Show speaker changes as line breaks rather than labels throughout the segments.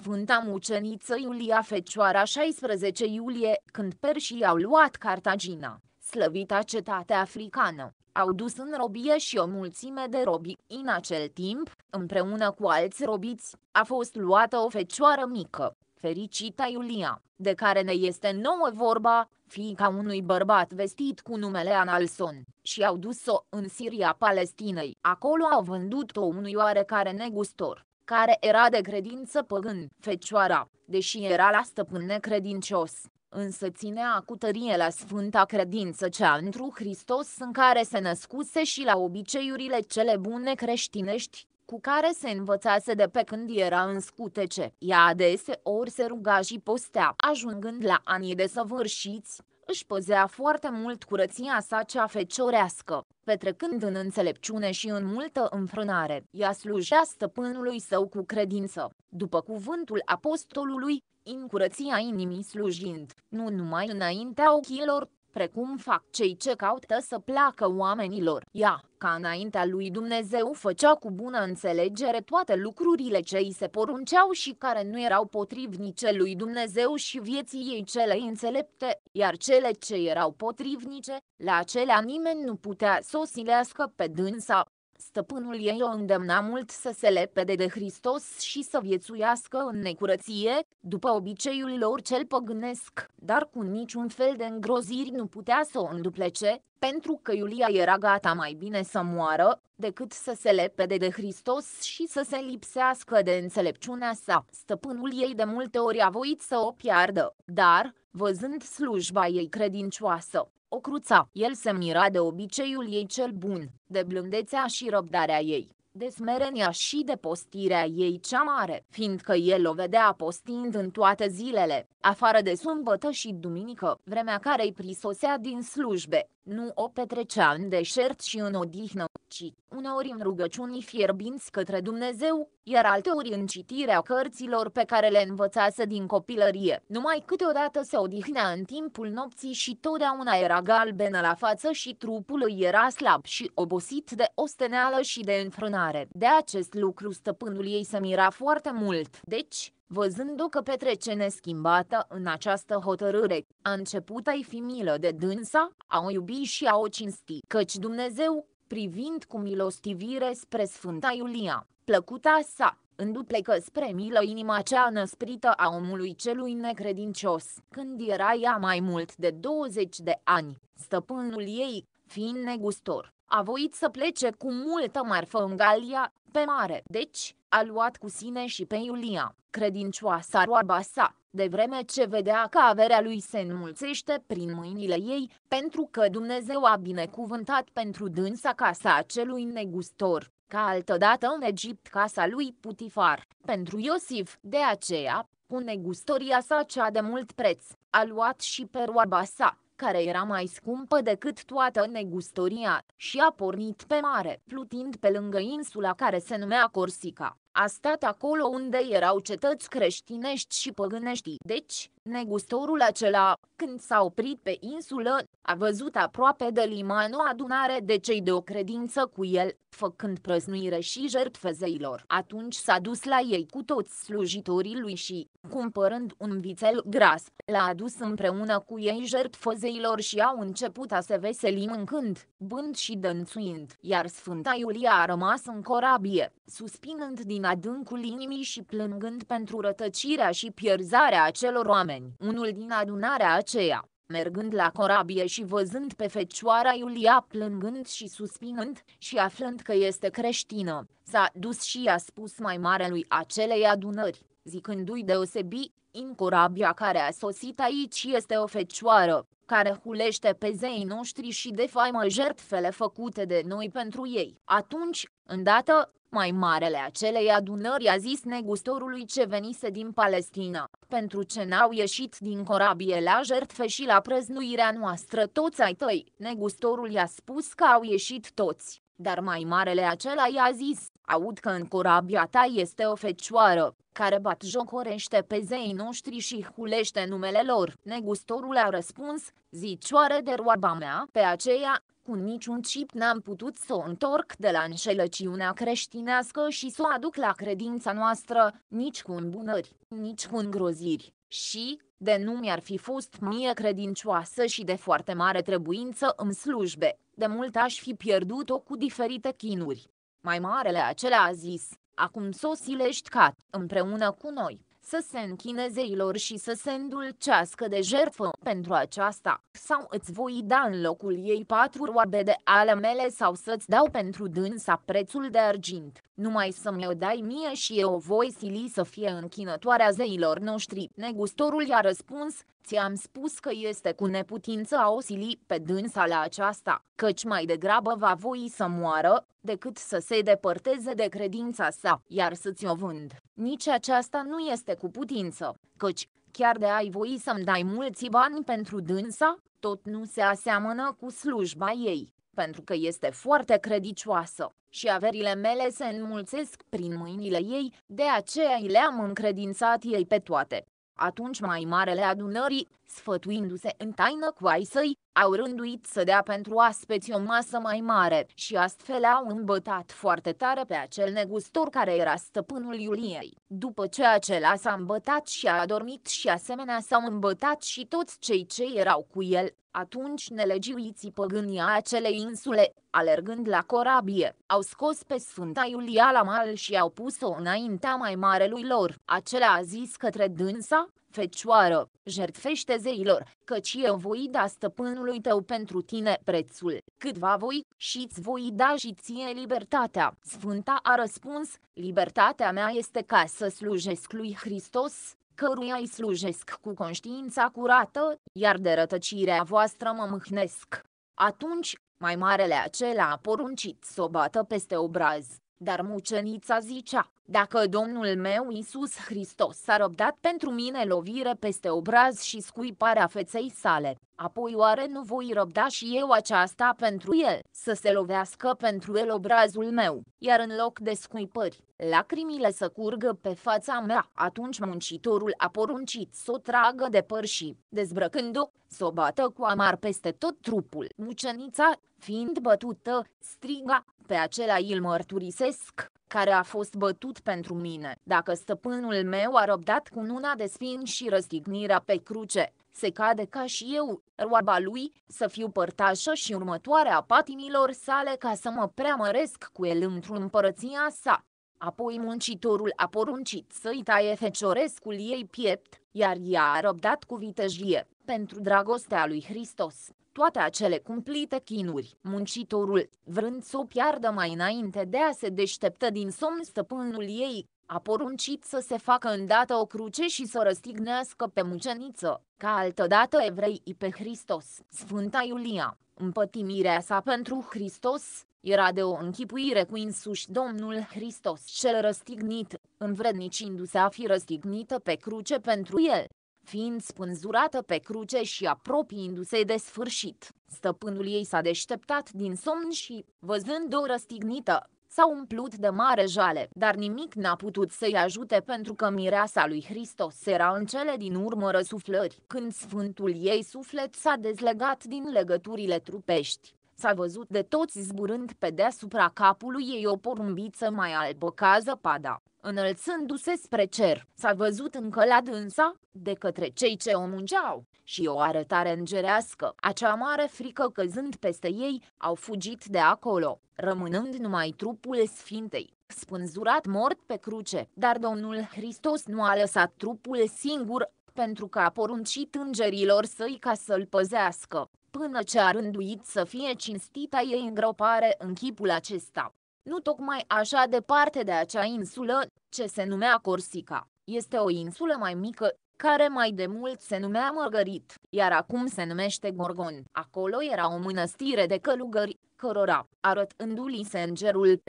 Sfânta Muceniță Iulia Fecioara 16 iulie, când perșii au luat Cartagina, slăvita cetate africană, au dus în robie și o mulțime de robi. În acel timp, împreună cu alți robiți, a fost luată o fecioară mică, fericita Iulia, de care ne este nouă vorba, fiica unui bărbat vestit cu numele Analson, și au dus-o în Siria Palestinei. Acolo au vândut-o unui oarecare negustor, care era de credință păgân. Fecioara, deși era la stăpân necredincios, însă ținea cu tărie la sfânta credință cea întru Hristos în care se născuse și la obiceiurile cele bune creștinești, cu care se învățase de pe când era în scutece. Ea adeseori se ruga și postea, ajungând la anii săvârșiți, își păzea foarte mult curăția sa cea feciorească, petrecând în înțelepciune și în multă înfrânare. Ea slujea stăpânului său cu credință, după cuvântul apostolului, în curăția inimii slujind, nu numai înaintea ochilor precum fac cei ce caută să placă oamenilor. Ea, ca înaintea lui Dumnezeu, făcea cu bună înțelegere toate lucrurile ce îi se porunceau și care nu erau potrivnice lui Dumnezeu și vieții ei cele înțelepte, iar cele ce erau potrivnice, la acelea nimeni nu putea să o silească pe dânsa. Stăpânul ei o îndemna mult să se lepede de Hristos și să viețuiască în necurăție, după obiceiul lor cel păgânesc, dar cu niciun fel de îngroziri nu putea să o înduplece, pentru că Iulia era gata mai bine să moară, decât să se lepede de Hristos și să se lipsească de înțelepciunea sa. Stăpânul ei de multe ori a voit să o piardă, dar, văzând slujba ei credincioasă, o cruța. El se mira de obiceiul ei cel bun, de blândețea și răbdarea ei de smerenia și de postirea ei cea mare, fiindcă el o vedea postind în toate zilele, afară de sâmbătă și duminică, vremea care îi prisosea din slujbe, nu o petrecea în deșert și în odihnă, ci uneori în rugăciuni fierbinți către Dumnezeu, iar alteori în citirea cărților pe care le învățase din copilărie. Numai câteodată se odihnea în timpul nopții și totdeauna era galbenă la față și trupul îi era slab și obosit de osteneală și de înfrânare. De acest lucru stăpânul ei se mira foarte mult. Deci, văzându că petrece neschimbată în această hotărâre, a început a-i fi milă de dânsa, a o iubi și a o cinsti, căci Dumnezeu, privind cu milostivire spre Sfânta Iulia, plăcuta sa, înduplecă spre milă inima cea năsprită a omului celui necredincios. Când era ea mai mult de 20 de ani, stăpânul ei, fiind negustor, a voit să plece cu multă marfă în Galia, pe mare, deci, a luat cu sine și pe Iulia, credincioasa roaba sa, de vreme ce vedea că averea lui se înmulțește prin mâinile ei, pentru că Dumnezeu a binecuvântat pentru dânsa casa acelui negustor, ca altădată în Egipt casa lui Putifar, pentru Iosif, de aceea, cu negustoria sa cea de mult preț, a luat și roaba sa, care era mai scumpă decât toată negustoria, și a pornit pe mare, plutind pe lângă insula care se numea Corsica a stat acolo unde erau cetăți creștinești și păgânești. Deci, negustorul acela, când s-a oprit pe insulă, a văzut aproape de liman o adunare de cei de o credință cu el, făcând prăznuire și jertfe zeilor. Atunci s-a dus la ei cu toți slujitorii lui și, cumpărând un vițel gras, l-a adus împreună cu ei jertfezeilor zeilor și au început a se veseli mâncând, bând și dănțuind, iar Sfânta Iulia a rămas în corabie, suspinând din adâncul inimii și plângând pentru rătăcirea și pierzarea acelor oameni. Unul din adunarea aceea, mergând la corabie și văzând pe fecioara Iulia plângând și suspinând și aflând că este creștină, s-a dus și i-a spus mai mare lui acelei adunări, zicându-i deosebi, în corabia care a sosit aici este o fecioară, care hulește pe zeii noștri și defaimă jertfele făcute de noi pentru ei. Atunci, Îndată, mai marele acelei adunări a zis negustorului ce venise din Palestina, pentru ce n-au ieșit din corabie la jertfe și la prăznuirea noastră toți ai tăi. Negustorul i-a spus că au ieșit toți, dar mai marele acela i-a zis, aud că în corabia ta este o fecioară, care bat jocorește pe zeii noștri și hulește numele lor. Negustorul a răspuns, zicioare de roaba mea, pe aceea, cu niciun chip n-am putut să o întorc de la înșelăciunea creștinească și să o aduc la credința noastră, nici cu îmbunări, nici cu îngroziri, și, de nu mi-ar fi fost mie credincioasă și de foarte mare trebuință în slujbe, de mult aș fi pierdut-o cu diferite chinuri. Mai marele acela a zis, acum sosilești cat, împreună cu noi să se închineze lor și să se îndulcească de jertfă pentru aceasta, sau îți voi da în locul ei patru roabe de ale mele sau să-ți dau pentru dânsa prețul de argint, numai să mi-o dai mie și eu voi sili să fie închinătoarea zeilor noștri. Negustorul i-a răspuns, ți-am spus că este cu neputință a osili pe dânsa la aceasta, căci mai degrabă va voi să moară, decât să se depărteze de credința sa, iar să-ți o vând. Nici aceasta nu este cu putință, căci, chiar de ai voi să-mi dai mulți bani pentru dânsa, tot nu se aseamănă cu slujba ei, pentru că este foarte credicioasă și averile mele se înmulțesc prin mâinile ei, de aceea le-am încredințat ei pe toate atunci mai marele adunării, sfătuindu-se în taină cu ai săi, au rânduit să dea pentru aspeți o masă mai mare și astfel au îmbătat foarte tare pe acel negustor care era stăpânul Iuliei. După ce acela s-a îmbătat și a adormit și asemenea s-au îmbătat și toți cei ce erau cu el, atunci nelegiuiții păgânii a acelei insule, alergând la corabie, au scos pe Sfânta Iulia la mal și au pus-o înaintea mai marelui lor. Acela a zis către dânsa, fecioară, Jertfește zeilor, căci eu voi da stăpânului tău pentru tine prețul, cât va voi, și îți voi da și ție libertatea. Sfânta a răspuns, libertatea mea este ca să slujesc lui Hristos, căruia îi slujesc cu conștiința curată, iar de rătăcirea voastră mă mâhnesc. Atunci, mai marele acela a poruncit să o bată peste obraz, dar mucenița zicea, dacă Domnul meu Isus Hristos s-a răbdat pentru mine lovire peste obraz și scuiparea feței sale, apoi oare nu voi răbda și eu aceasta pentru el, să se lovească pentru el obrazul meu, iar în loc de scuipări, lacrimile să curgă pe fața mea. Atunci muncitorul a poruncit să o tragă de păr și, dezbrăcând-o, să o bată cu amar peste tot trupul. Mucenița, fiind bătută, striga, pe acela îl mărturisesc, care a fost bătut pentru mine. Dacă stăpânul meu a răbdat cu nuna de spin și răstignirea pe cruce, se cade ca și eu, roaba lui, să fiu părtașă și următoarea patimilor sale ca să mă preamăresc cu el într-un împărăția sa. Apoi muncitorul a poruncit să-i taie feciorescul ei piept, iar ea a răbdat cu vitejie, pentru dragostea lui Hristos toate acele cumplite chinuri. Muncitorul, vrând să o piardă mai înainte de a se deșteptă din somn stăpânul ei, a poruncit să se facă îndată o cruce și să răstignească pe muceniță, ca altădată evreii pe Hristos. Sfânta Iulia, împătimirea sa pentru Hristos, era de o închipuire cu însuși Domnul Hristos cel răstignit, învrednicindu-se a fi răstignită pe cruce pentru el fiind spânzurată pe cruce și apropiindu-se de sfârșit. Stăpânul ei s-a deșteptat din somn și, văzând-o răstignită, s-a umplut de mare jale, dar nimic n-a putut să-i ajute pentru că mireasa lui Hristos era în cele din urmă răsuflări, când sfântul ei suflet s-a dezlegat din legăturile trupești. S-a văzut de toți zburând pe deasupra capului ei o porumbiță mai albă ca zăpada înălțându-se spre cer, s-a văzut încă la dânsa, de către cei ce o mungeau, și o arătare îngerească, acea mare frică căzând peste ei, au fugit de acolo, rămânând numai trupul Sfintei spânzurat mort pe cruce, dar Domnul Hristos nu a lăsat trupul singur, pentru că a poruncit îngerilor săi ca să-l păzească, până ce a rânduit să fie cinstită ei îngropare în chipul acesta nu tocmai așa departe de acea insulă, ce se numea Corsica. Este o insulă mai mică, care mai de mult se numea Mărgărit, iar acum se numește Gorgon. Acolo era o mănăstire de călugări, cărora, arătându-li se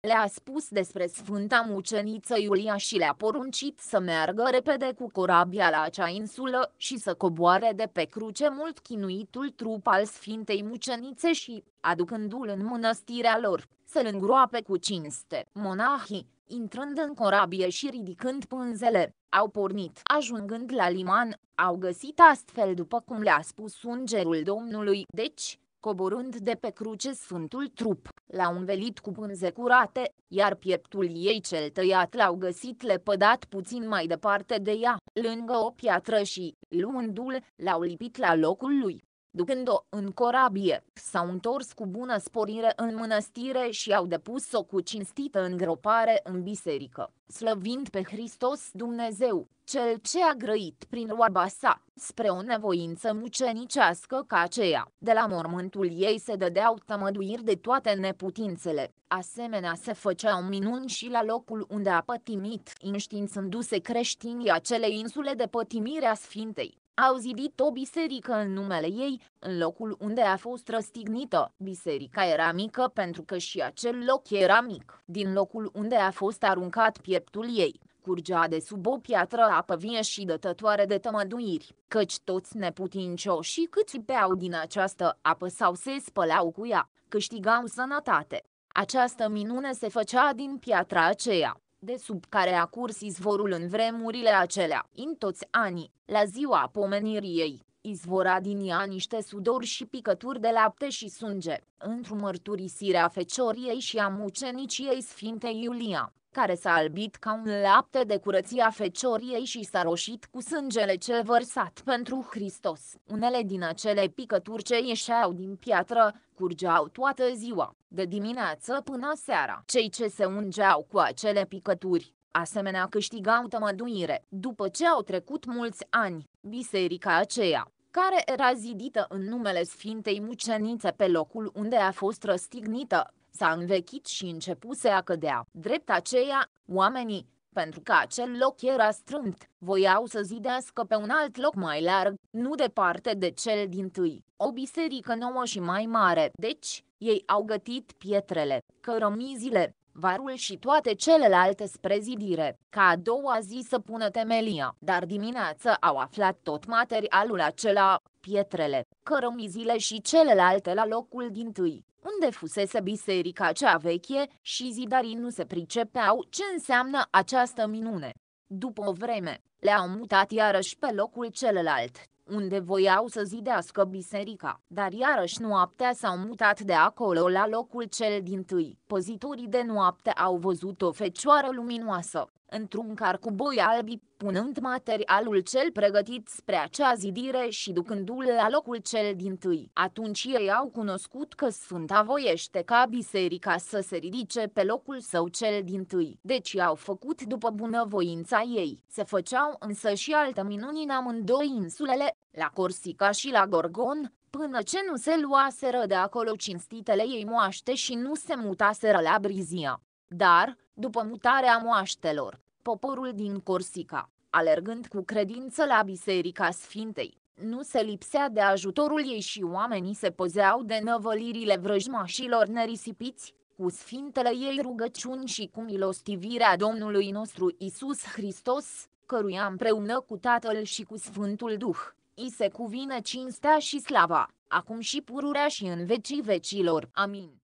le-a spus despre Sfânta Muceniță Iulia și le-a poruncit să meargă repede cu corabia la acea insulă și să coboare de pe cruce mult chinuitul trup al Sfintei Mucenițe și, aducându-l în mănăstirea lor, să-l îngroape cu cinste. Monahii, intrând în corabie și ridicând pânzele, au pornit. Ajungând la liman, au găsit astfel după cum le-a spus ungerul Domnului, deci, coborând de pe cruce sfântul trup, l-au învelit cu pânze curate, iar pieptul ei cel tăiat l-au găsit lepădat puțin mai departe de ea, lângă o piatră și, luându-l, l-au lipit la locul lui ducând-o în corabie, s-au întors cu bună sporire în mănăstire și au depus-o cu cinstită îngropare în biserică, slăvind pe Hristos Dumnezeu, cel ce a grăit prin roaba sa, spre o nevoință mucenicească ca aceea. De la mormântul ei se dădeau tămăduiri de toate neputințele. Asemenea se făceau minuni și la locul unde a pătimit, înștiințându-se creștinii acele insule de pătimire a Sfintei au zidit o biserică în numele ei, în locul unde a fost răstignită. Biserica era mică pentru că și acel loc era mic. Din locul unde a fost aruncat pieptul ei, curgea de sub o piatră apă vie și dătătoare de tămăduiri, căci toți neputincioșii cât beau din această apă sau se spălau cu ea, câștigau sănătate. Această minune se făcea din piatra aceea de sub care a curs izvorul în vremurile acelea. În toți anii, la ziua pomenirii ei, izvora din ea niște sudori și picături de lapte și sânge, într-o mărturisire a fecioriei și a mucenicii Sfinte Iulia care s-a albit ca un lapte de curăția fecioriei și s-a roșit cu sângele cel vărsat pentru Hristos. Unele din acele picături ce ieșeau din piatră, curgeau toată ziua, de dimineață până seara. Cei ce se ungeau cu acele picături, asemenea câștigau tămăduire. După ce au trecut mulți ani, biserica aceea, care era zidită în numele Sfintei Mucenițe pe locul unde a fost răstignită, s-a învechit și începuse a cădea. Drept aceea, oamenii, pentru că acel loc era strâmt, voiau să zidească pe un alt loc mai larg, nu departe de cel din tâi, o biserică nouă și mai mare. Deci, ei au gătit pietrele, cărămizile, varul și toate celelalte spre zidire, ca a doua zi să pună temelia. Dar dimineață au aflat tot materialul acela, pietrele, cărămizile și celelalte la locul din tâi, unde fusese biserica cea veche și zidarii nu se pricepeau ce înseamnă această minune. După o vreme, le-au mutat iarăși pe locul celălalt, unde voiau să zidească biserica, dar iarăși noaptea s-au mutat de acolo la locul cel din tâi. Păzitorii de noapte au văzut o fecioară luminoasă, într-un car cu boi albi, punând materialul cel pregătit spre acea zidire și ducându-l la locul cel din tâi. Atunci ei au cunoscut că Sfânta voiește ca biserica să se ridice pe locul său cel din tâi, deci au făcut după bunăvoința ei. Se făceau însă și alte minuni în amândoi insulele, la Corsica și la Gorgon, până ce nu se luaseră de acolo cinstitele ei moaște și nu se mutaseră la Brizia. Dar, după mutarea moaștelor, poporul din Corsica, alergând cu credință la Biserica Sfintei. Nu se lipsea de ajutorul ei și oamenii se păzeau de năvălirile vrăjmașilor nerisipiți, cu sfintele ei rugăciuni și cu milostivirea Domnului nostru Isus Hristos, căruia împreună cu Tatăl și cu Sfântul Duh, îi se cuvine cinstea și slava, acum și pururea și în vecii vecilor. Amin.